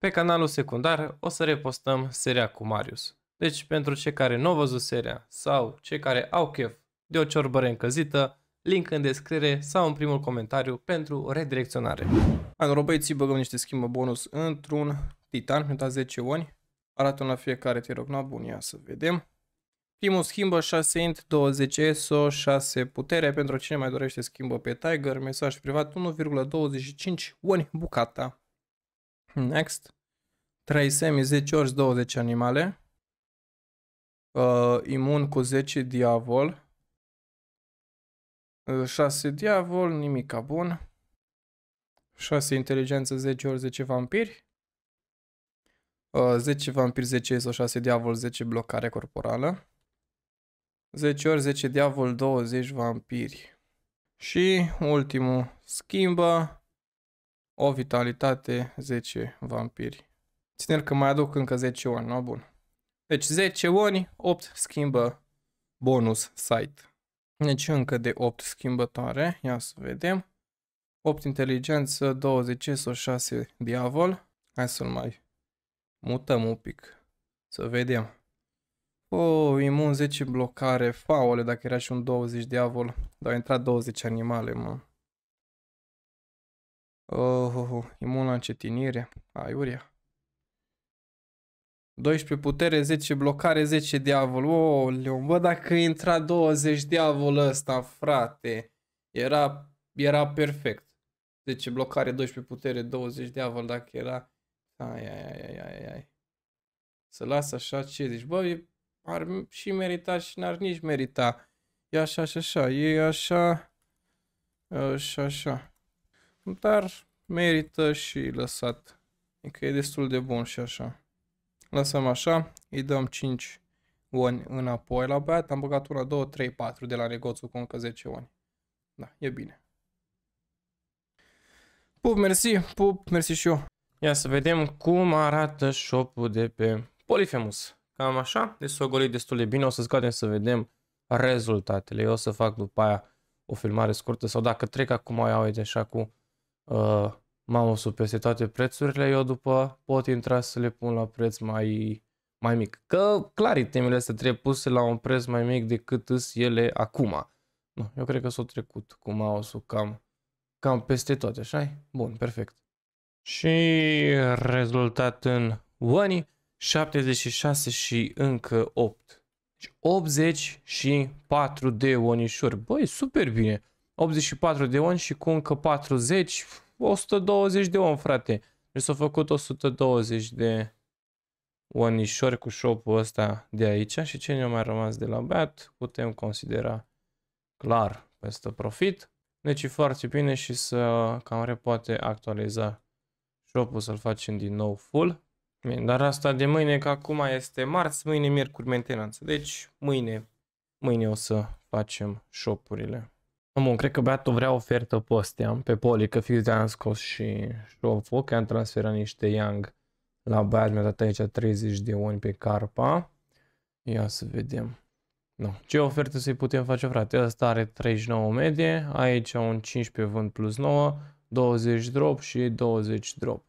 Pe canalul secundar o să repostăm seria cu Marius. Deci pentru cei care nu au văzut seria sau cei care au chef de o ciorbăre încăzită, link în descriere sau în primul comentariu pentru redirecționare. Angrobăiții băgăm niște schimbă bonus într-un titan, pentru 10 oni. Arată la fiecare tirocna bun, ia să vedem. Primul schimbă 6 int, 20 ESO, 6 putere. Pentru cine mai dorește schimbă pe Tiger, mesaj privat 1,25 oni bucata. Next. 3 semi, 10 ori 20 animale. Uh, imun cu 10 diavol. Uh, 6 diavol, nimica bun. 6 inteligență, 10 ori 10 vampiri. Uh, 10 vampiri, 10 sau 6 diavol, 10 blocare corporală. 10 ori 10 diavol, 20 vampiri. Și ultimul schimbă o vitalitate, 10 vampiri. Ține că mai aduc încă 10 oni, nu? Bun. Deci 10 oni, 8 schimbă bonus site. Deci încă de 8 schimbătoare, ia să vedem. 8 inteligență, 20 sau 6 diavol. Hai să-l mai mutăm un pic, să vedem. O, oh, imun 10 blocare, faole, dacă era și un 20 diavol, dar au intrat 20 animale, mă. Oh, oh, uh, oh, imun la încetinire, aiurea. 12 putere, 10 blocare, 10 diavol. Oh, Leon, bă, dacă intra 20 diavol ăsta, frate, era, era perfect. 10 blocare, 12 putere, 20 diavol, dacă era... Ai, ai, ai, ai, ai. ai. Să las așa ce zici. Bă, ar și merita și n-ar nici merita. E așa așa, așa, e așa... Așa, așa dar merită și lăsat. Adică e destul de bun și așa. Lăsăm așa, îi dăm 5 oni înapoi la băiat, am băgat una, 2, 3, 4 de la negoțul cu încă 10 oni. Da, e bine. Pup, mersi, pup, mersi și eu. Ia să vedem cum arată shop-ul de pe Polyphemus. Cam așa, de deci s-o golit destul de bine, o să scoatem să vedem rezultatele. Eu o să fac după aia o filmare scurtă sau dacă trec acum o iau uite așa cu Uh, m-am ul peste toate prețurile, eu după pot intra să le pun la preț mai, mai mic. Că, clar, itemele astea trebuie puse la un preț mai mic decât îs ele acum. Nu, eu cred că s-au trecut cu mouse-ul cam, cam peste toate, așa Bun, perfect. Și rezultat în Wani, 76 și încă 8. Deci 84 de onișori. Băi, super bine. 84 de on și cu încă 40, 120 de on, frate. Mi s-au făcut 120 de onișori cu shop-ul ăsta de aici și ce ne-a mai rămas de la bat, putem considera clar peste profit. Deci e foarte bine și să cam poate actualiza shop-ul să-l facem din nou full. Bine, dar asta de mâine, că acum este marți, mâine miercuri mentenanță. Deci mâine, mâine o să facem shop-urile. Bun, cred că băiatul vrea ofertă pe astea, pe poli, că fix de aia am scos și șoful, că am transferat niște Young la băiat, mi-a dat aici 30 de uni pe carpa. Ia să vedem. Nu. Ce ofertă să-i putem face, frate? Asta are 39 medie, aici un 15 vânt plus 9, 20 drop și 20 drop.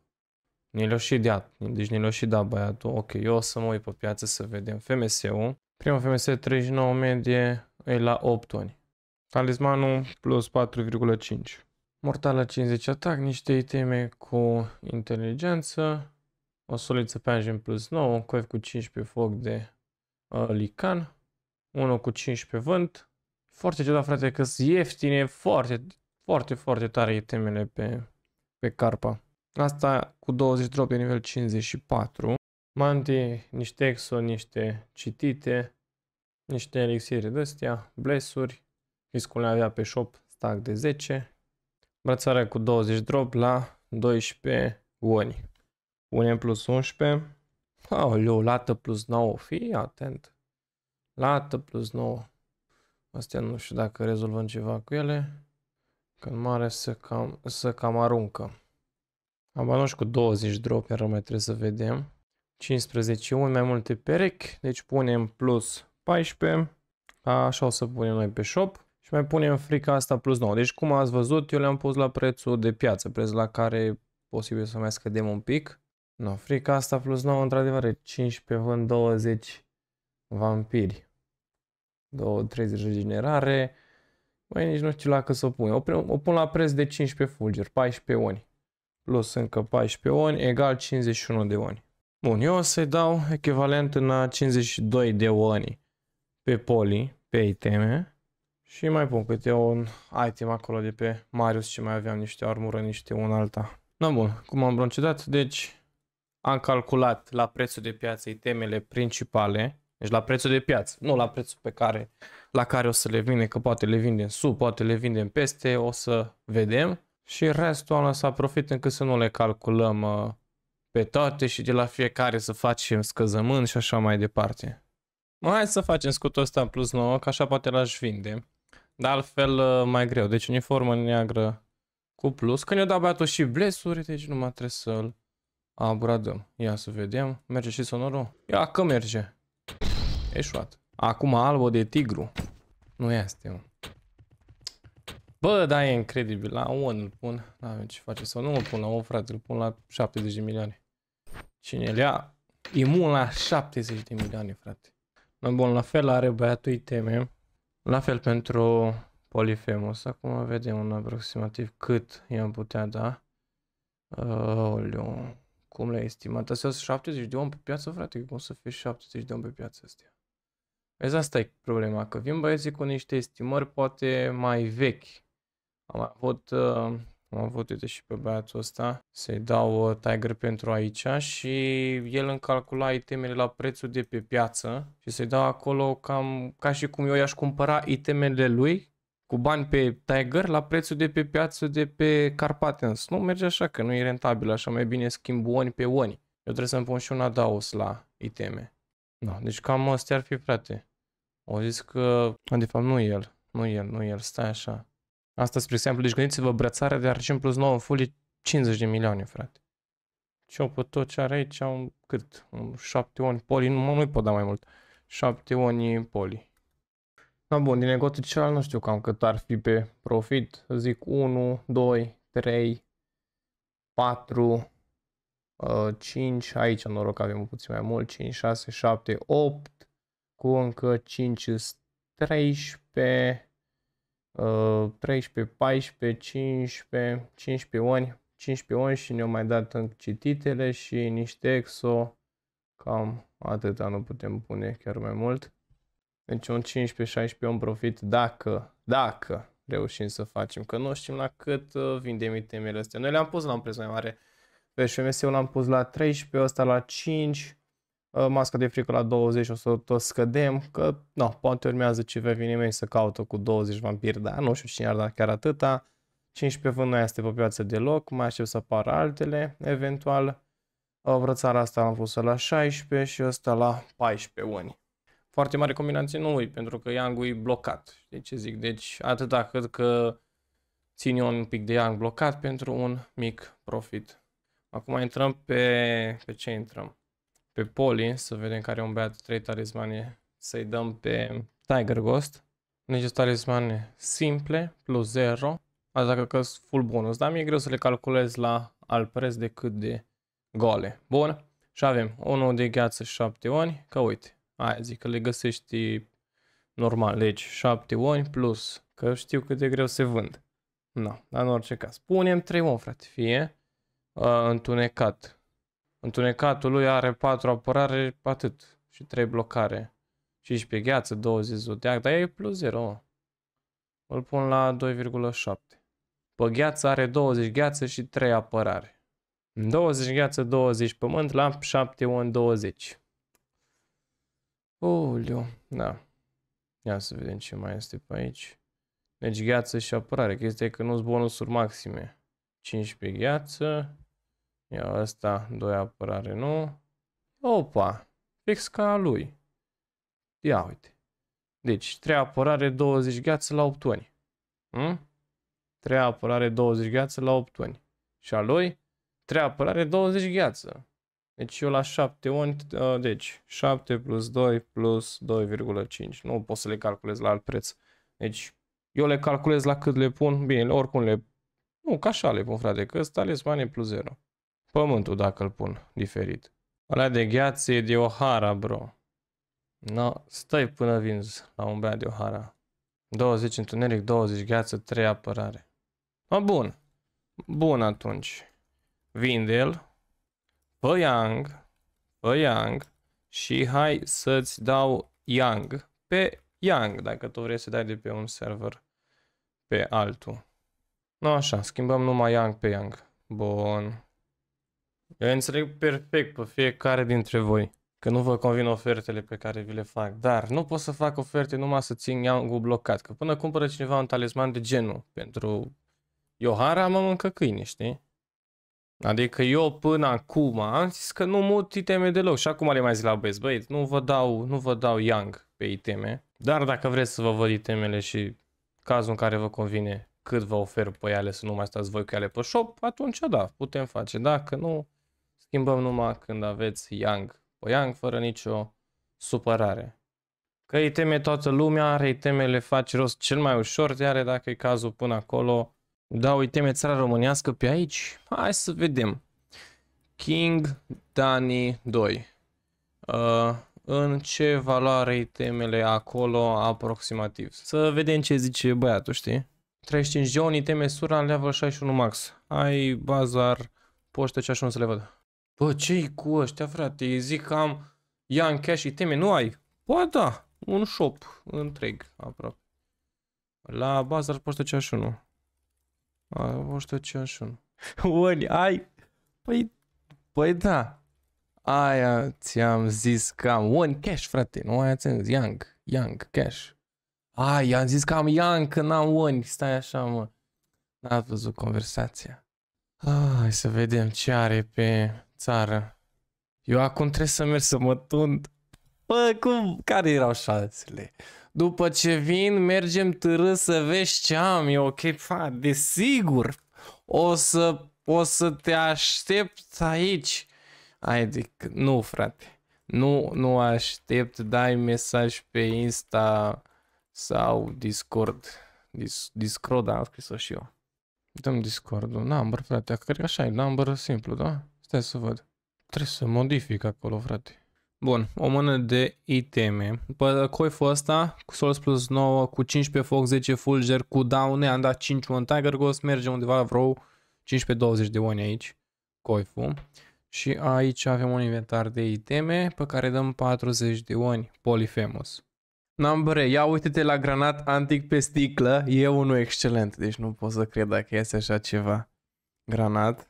Ne l-a și dat, deci ne l-a și dat băiatul. Ok, eu o să mă uit pe piață să vedem FMS-ul. Primul FMS 39 medie e la 8 ani. Talismanul plus 4,5. Mortală 50 atac, niște iteme cu inteligență, o soliță pe anjen plus 9, un coif cu 15 foc de uh, lican, unul cu 15 vânt. Foarte ciudat, frate, că sunt ieftine, foarte, foarte, foarte tare itemele pe, pe carpa. Asta cu 20 drop de nivel 54. Manti, niște exo, niște citite, niște elixiri de astea, blesuri, Riscul avea pe shop stack de 10. Brățarea cu 20 drop la 12 oni 1 plus 11. Aoleu, lată plus 9. Fii atent. Lată plus 9. Astea nu știu dacă rezolvăm ceva cu ele. când mare să cam, să cam aruncă. Abanoș cu 20 drop, iar mai trebuie să vedem. 15 1, mai multe perechi, deci punem plus 14. Așa o să punem noi pe shop. Și mai punem frica asta plus 9. Deci cum ați văzut, eu le-am pus la prețul de piață, preț la care posibil să mai scădem un pic. No, frica asta plus 9, într-adevăr, 15 vând 20 vampiri. 30 de generare. Mai nici nu știu la cât să o pun. O, o pun la preț de 15 fulgeri, 14 oni. Plus încă 14 oni, egal 51 de oni. Bun, eu o să-i dau echivalent în 52 de oni pe poli, pe iteme. Și mai pun câte un item acolo de pe Marius și mai aveam niște armură, niște un alta. No, bun, cum am broncedat, deci am calculat la prețul de piață itemele principale, deci la prețul de piață, nu la prețul pe care, la care o să le vinde, că poate le vindem sub, poate le vindem peste, o să vedem. Și restul am lăsat profit încât să nu le calculăm uh, pe toate și de la fiecare să facem scăzământ și așa mai departe. Hai să facem scutul ăsta în plus 9, că așa poate l-aș vinde. Dar altfel uh, mai greu. Deci uniformă neagră cu plus. Când i-a dat băiatul și blesuri, deci nu mai trebuie să-l abradăm. Ia să vedem. Merge și sonorul? Ia că merge. Eșuat. Acum albă de tigru. Nu este, Bă, da, e incredibil. La 1 îl pun. La ce face. Sau nu îl pun la 1, frate. Îl pun la 70 de milioane. Cine îl ia? Imun la 70 de milioane, frate. Noi, bun, la fel are băiatul ITM. La fel pentru polifemus. Acum vedem un aproximativ cât i-am putea da. Aoleu, cum le-ai estimat? Astea sunt 70 de om pe piață, frate? Cum să fie 70 de om pe piață astea? Vezi, asta e problema, că vin băieții cu niște estimări poate mai vechi. Am avut uh, am avut, uite, și pe băiatul ăsta. Să-i dau uh, Tiger pentru aici și el îmi calcula itemele la prețul de pe piață și să-i dau acolo cam ca și cum eu i-aș cumpăra itemele lui cu bani pe Tiger la prețul de pe piață de pe Carpatens. Nu merge așa, că nu e rentabil, așa mai bine schimb oni pe oni. Eu trebuie să-mi pun și un adaus la iteme. No, da, deci cam asta ar fi, frate. O zis că... De fapt, nu el. Nu el, nu el. Stai așa. Asta, spre exemplu, deci gândiți-vă brățarea de argint plus 9 în folie, 50 de milioane, frate. Și pe tot ce are aici, au cât? Un 7 oni poli, nu, nu-i pot da mai mult. 7 oni poli. Da, bun, din negoțul celălalt nu știu cam cât ar fi pe profit. Zic 1, 2, 3, 4, 5, aici noroc avem puțin mai mult, 5, 6, 7, 8, cu încă 5, 13, 13, 14, 15, 15 ani, 15 ani și ne-au mai dat încă cititele și niște exo, cam atâta nu putem pune chiar mai mult. Deci un 15-16 om profit dacă, dacă reușim să facem, că nu știm la cât uh, vindem itemele astea. Noi le-am pus la un preț mai mare. Pe deci FMS-ul l-am pus la 13, ăsta la 5, Uh, masca de frică la 20 o să tot scădem, că no, poate urmează ceva eveniment să caută cu 20 vampiri, dar nu știu cine ar da chiar atâta. 15 vânt nu este pe piață deloc, mai aștept să apară altele, eventual. Uh, vrățara asta am pus la 16 și ăsta la 14 uni. Foarte mare combinație nu ui, pentru că yang e blocat. Știi ce zic? Deci atâta cât că țin eu un pic de yang blocat pentru un mic profit. Acum intrăm pe... pe ce intrăm? pe Poli, să vedem care e un băiat, 3 talismane, să-i dăm pe Tiger Ghost. Nici talismane simple, plus 0. Asta dacă că sunt full bonus, dar mi-e greu să le calculez la alt preț decât de gole. Bun. Și avem 1 de gheață 7 oni, că uite, hai zic că le găsești normal, deci 7 oni plus, că știu cât de greu se vând. Nu, no, dar în orice caz. Punem 3 om, frate, fie uh, întunecat Întunecatul lui are 4 apărare, atât. Și 3 blocare. 15 gheață, 20 zodiac, dar e plus 0, Îl pun la 2,7. Pe gheață are 20 gheață și 3 apărare. 20 gheață, 20 pământ, la 7 1, 20. Uliu, da. Ia să vedem ce mai este pe aici. Deci gheață și apărare. Chestia e că nu-s bonusuri maxime. 15 gheață, Ia ăsta, doi apărare, nu. Opa, fix ca a lui. Ia uite. Deci, trei apărare, 20 gheață la 8 ani. Hm? Trei apărare, 20 gheață la 8 ani. Și a lui, Trei apărare, 20 gheață. Deci eu la 7 ani, ă, deci 7 plus 2 plus 2,5. Nu pot să le calculez la alt preț. Deci eu le calculez la cât le pun, bine, oricum le... Nu, ca așa le pun, frate, că ăsta le plus 0. Pământul dacă îl pun diferit. Ăla de gheață e de Ohara, bro. No, stai până vinzi la un bea de Ohara. 20 întuneric, 20 gheață, 3 apărare. Ma bun. Bun atunci. Vinde el. Fă Yang. Fă Yang. Și hai să-ți dau Yang. Pe Yang, dacă tu vrei să dai de pe un server pe altul. No, așa, schimbăm numai Yang pe Yang. Bun. Eu înțeleg perfect pe fiecare dintre voi că nu vă convin ofertele pe care vi le fac, dar nu pot să fac oferte numai să țin iangul blocat, că până cumpără cineva un talisman de genul pentru Iohara mă mâncă câine, știi? Adică eu până acum am zis că nu mut iteme deloc și acum le mai zic la băieți, băieți, nu vă dau, nu vă dau yang pe iteme, dar dacă vreți să vă văd itemele și cazul în care vă convine cât vă ofer pe ele să nu mai stați voi cu ele pe shop, atunci da, putem face, dacă nu, Schimbăm numai când aveți Yang o Yang, fără nicio supărare. Că îi teme toată lumea, îi teme le faci rost cel mai ușor, iar dacă e cazul până acolo, da, îi teme țara românească pe aici? Hai să vedem. King Dani 2. Uh, în ce valoare îi temele acolo aproximativ. Să vedem ce zice băiatul, știi? 35 de oni, teme sura în level 61 max. Ai bazar, poștă ce ajuns să le văd. Bă, ce-i cu ăștia, frate? Îi zic că am ia în cash și teme, nu ai? Ba da, un shop întreg, aproape. La bazar ar tăcea ceași unul. Ar tăcea ceași unul. ai? Păi, păi da. Aia ți-am zis că am one cash, frate, nu aia ți-am zis, young, young, cash. Ai, i-am zis că am young, că n-am one, stai așa, mă. N-ați văzut conversația. Ah, hai să vedem ce are pe țară. Eu acum trebuie să merg să mă tund. Bă, cum? Care erau șansele? După ce vin, mergem târâ să vezi ce am. E ok, fa, desigur. O să, o să te aștept aici. Ai de... Nu, frate. Nu, nu aștept. Dai mesaj pe Insta sau Discord. Dis, Discord am scris-o și eu. Dăm Discord-ul. Number, frate. Cred că așa e. Number simplu, da? Stai să văd. Trebuie să modific acolo, frate. Bun, o mână de iteme. După coiful ăsta, cu Souls plus 9, cu 15 foc, 10 fulger, cu daune, am dat 5 un Tiger Ghost, merge undeva la vreo 15-20 de oni aici, coiful. Și aici avem un inventar de iteme pe care dăm 40 de oni, polyphemus. Nambre, ia uite-te la granat antic pe sticlă, e unul excelent, deci nu pot să cred dacă este așa ceva. Granat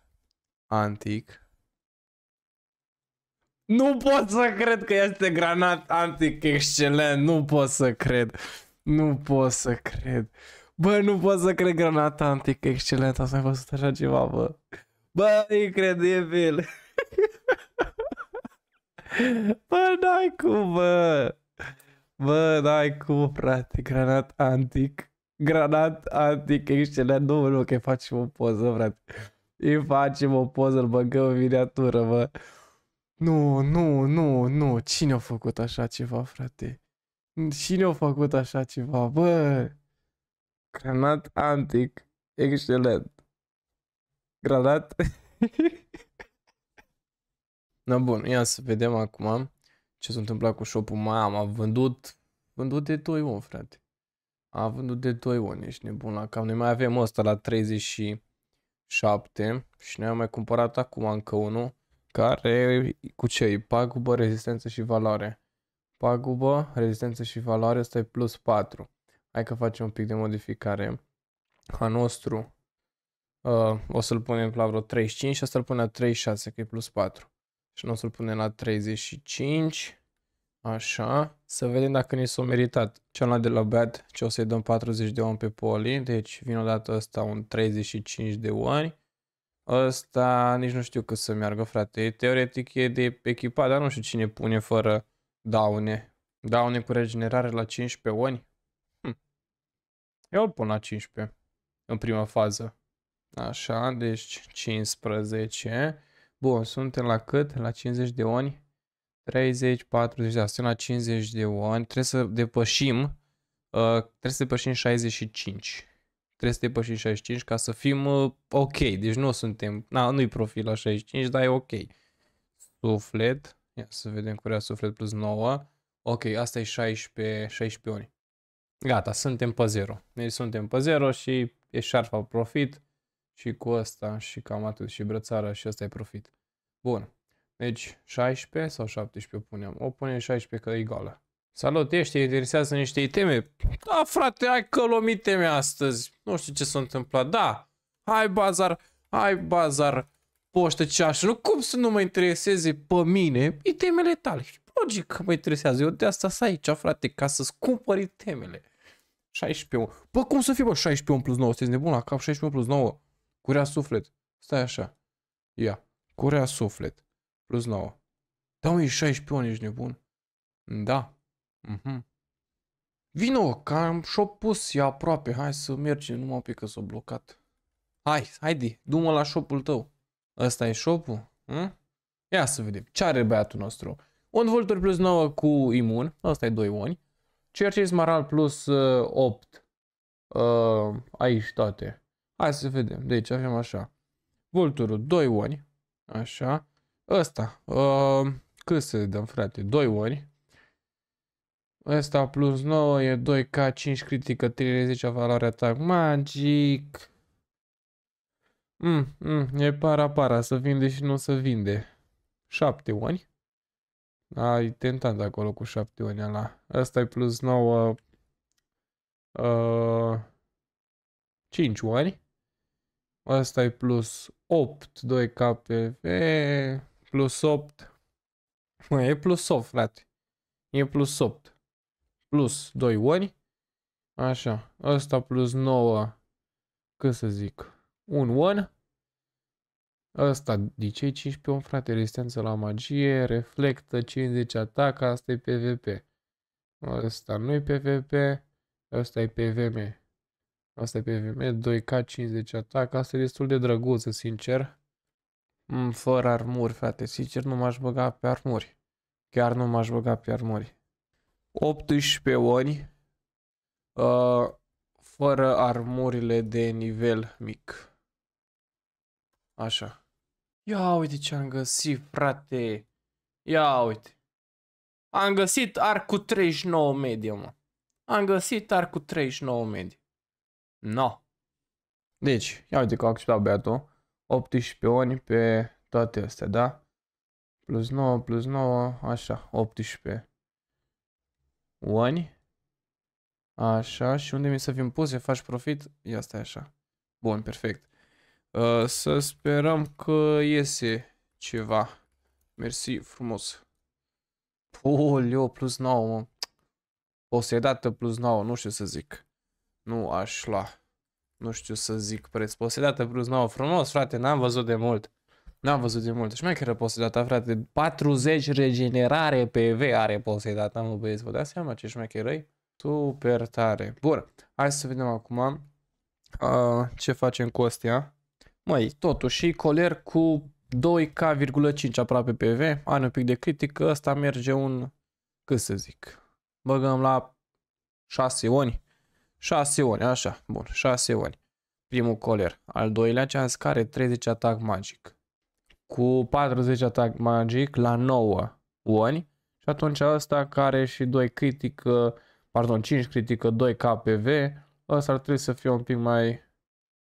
antic nu pot să cred că este granat antic excelent. Nu pot să cred. Nu pot să cred. Bă, nu pot să cred granat antic excelent. Asta mai văzut așa ceva, bă. Bă, incredibil. bă, n-ai cum, bă. Bă, n-ai cum, frate. Granat antic. Granat antic excelent. Nu, nu, că facem o poză, frate. Îi facem o poză, îl băgăm în miniatură, bă. Nu, nu, nu, nu. Cine a făcut așa ceva, frate? Cine a făcut așa ceva, bă? Granat antic. Excelent. Granat. Na bun, ia să vedem acum ce s-a întâmplat cu shop-ul. Mai am vândut, vândut de 2 on, frate. A vândut de 2 on, ești nebun la cam. Noi mai avem ăsta la 37 și ne-am mai cumpărat acum încă unul care cu ce e? Pagubă, rezistență și valoare. Pagubă, rezistență și valoare, ăsta e plus 4. Hai că facem un pic de modificare. A nostru uh, o să-l punem la vreo 35 și asta-l punem la 36, că e plus 4. Și nu o să-l punem la 35. Așa. Să vedem dacă ni s-a meritat. Ce am de la bad, ce o să-i dăm 40 de ori pe poli. Deci vin odată ăsta un 35 de ori. Ăsta nici nu știu că să meargă, frate. Teoretic e de echipa, dar nu știu cine pune fără daune. Daune cu regenerare la 15 oni? Hm. Eu îl pun la 15 în prima fază. Așa, deci 15. Bun, suntem la cât? La 50 de oni? 30, 40, da, suntem la 50 de oni. Trebuie să depășim, uh, trebuie să depășim 65 trebuie să depășim 65 ca să fim uh, ok. Deci nu suntem, na, nu-i profil la 65, dar e ok. Suflet, ia să vedem curea suflet plus 9. Ok, asta e 16, 16 ori. Gata, suntem pe 0. Deci suntem pe 0 și e șarfa profit și cu asta și cam atât și brățara și asta e profit. Bun. Deci 16 sau 17 punem? O punem 16 că e egală. Salut, ești, te interesează niște teme? Da, frate, hai că luăm teme astăzi. Nu știu ce s-a întâmplat. Da, hai bazar, hai bazar, poștă, ceașă. Nu, cum să nu mă intereseze pe mine itemele tale? Logic că mă interesează. Eu de asta să aici, frate, ca să-ți cumpăr itemele. 16 Bă, cum să fie, bă, 16 plus 9? Sunteți nebun la cap? 16 plus 9? Curea suflet. Stai așa. Ia. Curea suflet. Plus 9. Da, mă, e 16 ești nebun. Da. Mhm. Vino, că am și-o pus e aproape. Hai să mergem numai pe că s-a blocat. Hai, haide, du-mă la shop-ul tău. Ăsta e shop-ul? Hm? Ia să vedem. Ce are băiatul nostru? Un Vulture plus 9 cu imun. Ăsta e 2 oni. Cercei Smaral plus uh, 8. Uh, aici toate. Hai să vedem. Deci avem așa. Vulturul 2 oni. Așa. Ăsta. Uh, cât să dăm, frate? 2 oni. Ăsta plus 9 e 2K, 5 critică, 30 valoare atac magic. Mm, mm, e para-para, să vinde și nu să vinde. 7 oni. A, e tentant acolo cu 7 oni ăla. Ăsta e plus 9... Uh, 5 oni. Ăsta e plus 8, 2 k KPV, plus 8. Mă, e plus 8, frate. E plus 8 plus 2 ori. Așa, ăsta plus 9, cât să zic, 1 1. Ăsta, de ce 15 om, frate, rezistență la magie, reflectă, 50 atac, asta e PVP. Ăsta nu e PVP, ăsta e PVM. Asta e PVM, 2K, 50 atac, asta e destul de drăguț, sincer. Mm, fără armuri, frate, sincer, nu m-aș băga pe armuri. Chiar nu m-aș băga pe armuri. 18 ori uh, fără armurile de nivel mic. Așa. Ia uite ce am găsit, frate. Ia uite. Am găsit arcul 39 medie, mă. Am găsit arcul 39 medie. No. Deci, ia uite că a acceptat băiatul. 18 ori pe toate astea, da? Plus 9, plus 9, așa, 18. One. Așa, și unde mi să fim să faci profit? Ia stai așa. Bun, perfect. Uh, să sperăm că iese ceva. Mersi frumos. Polio, plus 9, mă. dată plus 9, nu știu să zic. Nu aș la. Nu știu să zic preț. dată plus 9, frumos, frate, n-am văzut de mult. N-am văzut de mult. Șmecheră posedata, frate. 40 regenerare PV are posedata, mă băieți. Vă dați seama ce șmecherăi? Super tare. Bun, hai să vedem acum uh, ce facem cu astea. Măi, totuși, coler cu 2K,5 aproape PV, are un pic de critică, ăsta merge un, cât să zic, băgăm la 6 oni, 6 oni, așa, bun, 6 oni, primul coler, al doilea, ce am care 30 atac magic, cu 40 atac magic la 9 oni și atunci ăsta care și 2 critică, pardon, 5 critică, 2 KPV, ăsta ar trebui să fie un pic mai,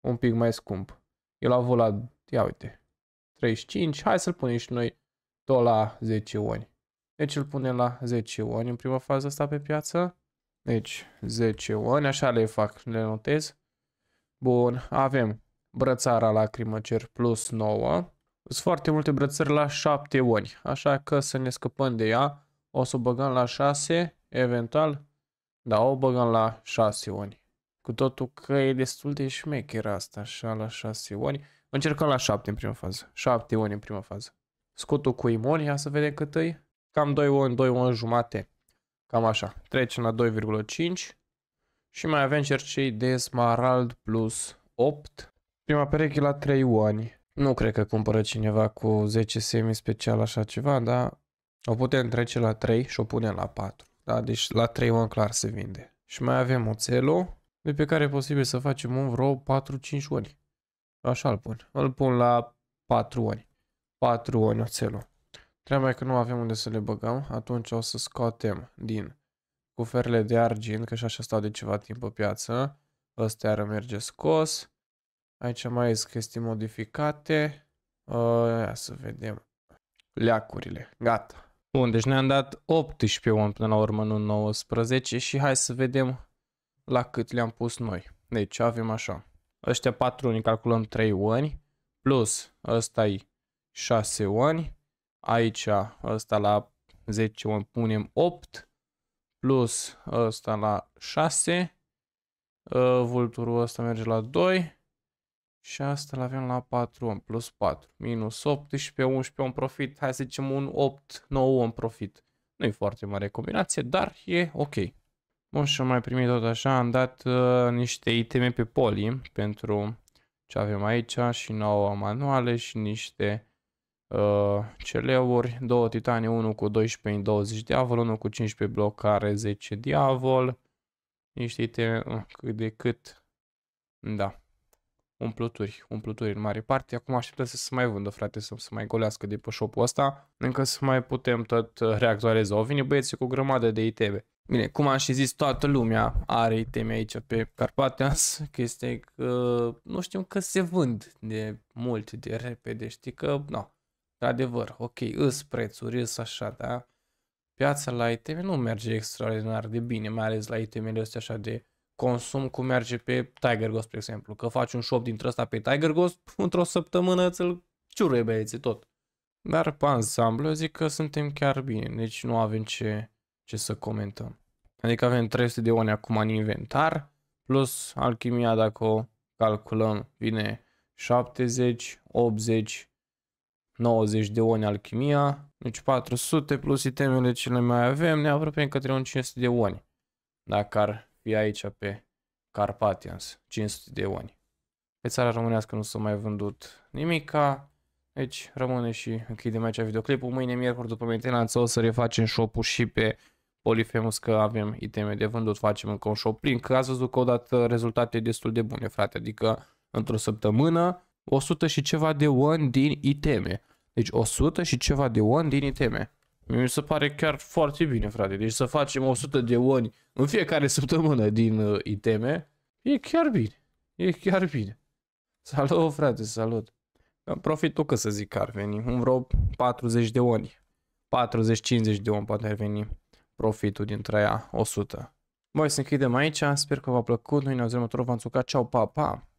un pic mai scump. El a avut la, ia uite, 35, hai să-l punem și noi tot la 10 oni. Deci îl punem la 10 oni în prima fază asta pe piață. Deci 10 oni, așa le fac, le notez. Bun, avem brățara lacrimă cer plus 9 sunt foarte multe brățări la 7 ori, așa că să ne scăpăm de ea. O să o băgăm la 6, eventual, da, o băgăm la 6 ori. Cu totul că e destul de șmecher asta, așa, la 6 ori. Încercăm la 7 în prima fază, 7 ori în prima fază. Scutul cu imoni, ia să vedem cât e. Cam 2 ori, 2 ori jumate. Cam așa. Trecem la 2,5. Și mai avem cercei de smarald plus 8. Prima pereche la 3 ori. Nu cred că cumpără cineva cu 10 semi special așa ceva, dar o putem trece la 3 și o punem la 4. Da? Deci la 3 în clar se vinde. Și mai avem oțelul, de pe care e posibil să facem un vreo 4-5 ori. Așa îl pun. Îl pun la 4 ori. 4 ori oțelul. Treaba e că nu avem unde să le băgăm, atunci o să scoatem din cuferele de argint, că și așa stau de ceva timp pe piață. Ăsta ar merge scos. Aici mai sunt chestii modificate. Uh, ia să vedem. Leacurile. Gata. Bun, deci ne-am dat 18 om până la urmă, nu 19 și hai să vedem la cât le-am pus noi. Deci avem așa. Ăștia 4 ani, calculăm 3 ani. plus ăsta e 6 ani. Aici ăsta la 10 uni punem 8 plus ăsta la 6. Ă, vulturul ăsta merge la 2 și asta îl avem la 4 om, plus 4, minus 18, 11 un profit, hai să zicem un 8, 9 un profit. Nu e foarte mare combinație, dar e ok. Bun, și am mai primit tot așa, am dat uh, niște iteme pe poli pentru ce avem aici și nouă manuale și niște uh, celeuri, două titani, unul cu 12 20 diavol, unul cu 15 blocare, 10 diavol, niște iteme, uh, cât de cât, da umpluturi, umpluturi în mare parte. Acum așteptăm să se mai vândă, frate, să se mai golească de pe shop-ul ăsta, încă să mai putem tot uh, reactualiza. Au venit băieții cu o grămadă de ITB. Bine, cum am și zis, toată lumea are iteme aici pe Carpatias, este că nu știm că se vând de mult, de repede, știi că, nu, de adevăr, ok, îs prețuri, îs așa, da? Piața la iteme nu merge extraordinar de bine, mai ales la itemele astea așa de consum cum merge pe Tiger Ghost, spre exemplu. Că faci un shop dintre ăsta pe Tiger Ghost, într-o săptămână ți-l ciuruie băieții tot. Dar pe ansamblu eu zic că suntem chiar bine, deci nu avem ce, ce să comentăm. Adică avem 300 de oni acum în inventar, plus alchimia dacă o calculăm vine 70, 80, 90 de oni alchimia, deci 400 plus itemele ce le mai avem, ne apropiem către un 500 de oni. Dacă ar e aici pe Carpathians, 500 de oni. Pe țara românească nu s-a mai vândut nimica, deci rămâne și închidem aici videoclipul. Mâine, miercuri, după mentenanță, o să refacem shop-ul și pe polifemus că avem iteme de vândut, facem încă un shop plin, că ați văzut că odată rezultate destul de bune, frate, adică într-o săptămână 100 și ceva de oni din iteme. Deci 100 și ceva de oni din iteme. Mi se pare chiar foarte bine, frate. Deci să facem 100 de oni în fiecare săptămână din uh, iteme, e chiar bine. E chiar bine. Salut, frate, salut. Profit tu că să zic că ar veni. În vreo 40 de oni. 40-50 de oni poate ar veni profitul dintre aia 100. Băi, să închidem aici. Sper că v-a plăcut. Noi ne auzim următorul. V-am pa, pa!